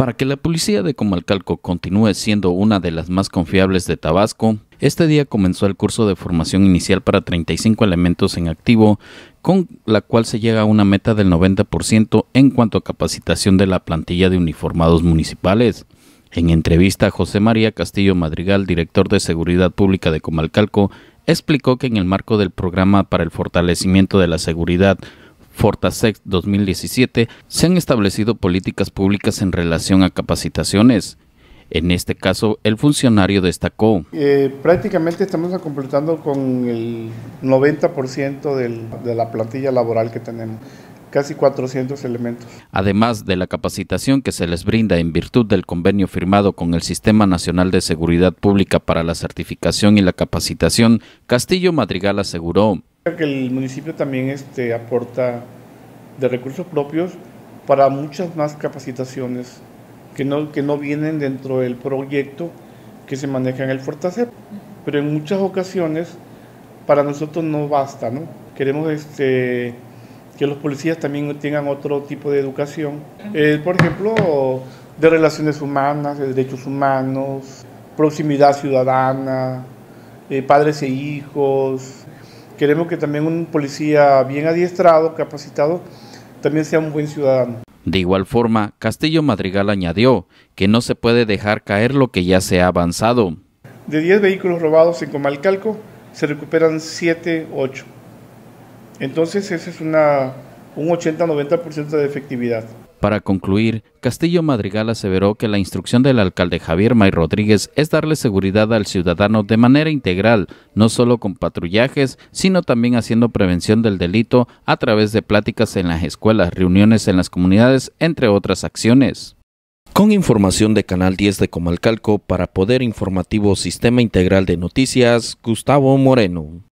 Para que la policía de Comalcalco continúe siendo una de las más confiables de Tabasco, este día comenzó el curso de formación inicial para 35 elementos en activo, con la cual se llega a una meta del 90% en cuanto a capacitación de la plantilla de uniformados municipales. En entrevista, José María Castillo Madrigal, director de Seguridad Pública de Comalcalco, explicó que en el marco del programa para el fortalecimiento de la seguridad Fortasec 2017, se han establecido políticas públicas en relación a capacitaciones. En este caso, el funcionario destacó. Eh, prácticamente estamos completando con el 90% del, de la plantilla laboral que tenemos casi 400 elementos. Además de la capacitación que se les brinda en virtud del convenio firmado con el Sistema Nacional de Seguridad Pública para la certificación y la capacitación, Castillo Madrigal aseguró que el municipio también este, aporta de recursos propios para muchas más capacitaciones que no, que no vienen dentro del proyecto que se maneja en el Fortasep. Pero en muchas ocasiones para nosotros no basta, ¿no? Queremos este, que los policías también tengan otro tipo de educación. Eh, por ejemplo, de relaciones humanas, de derechos humanos, proximidad ciudadana, eh, padres e hijos, Queremos que también un policía bien adiestrado, capacitado, también sea un buen ciudadano. De igual forma, Castillo Madrigal añadió que no se puede dejar caer lo que ya se ha avanzado. De 10 vehículos robados en Comalcalco, se recuperan 7, 8. Entonces, ese es un 80-90% de efectividad. Para concluir, Castillo Madrigal aseveró que la instrucción del alcalde Javier May Rodríguez es darle seguridad al ciudadano de manera integral, no solo con patrullajes, sino también haciendo prevención del delito a través de pláticas en las escuelas, reuniones en las comunidades, entre otras acciones. Con información de Canal 10 de Comalcalco para Poder Informativo Sistema Integral de Noticias, Gustavo Moreno.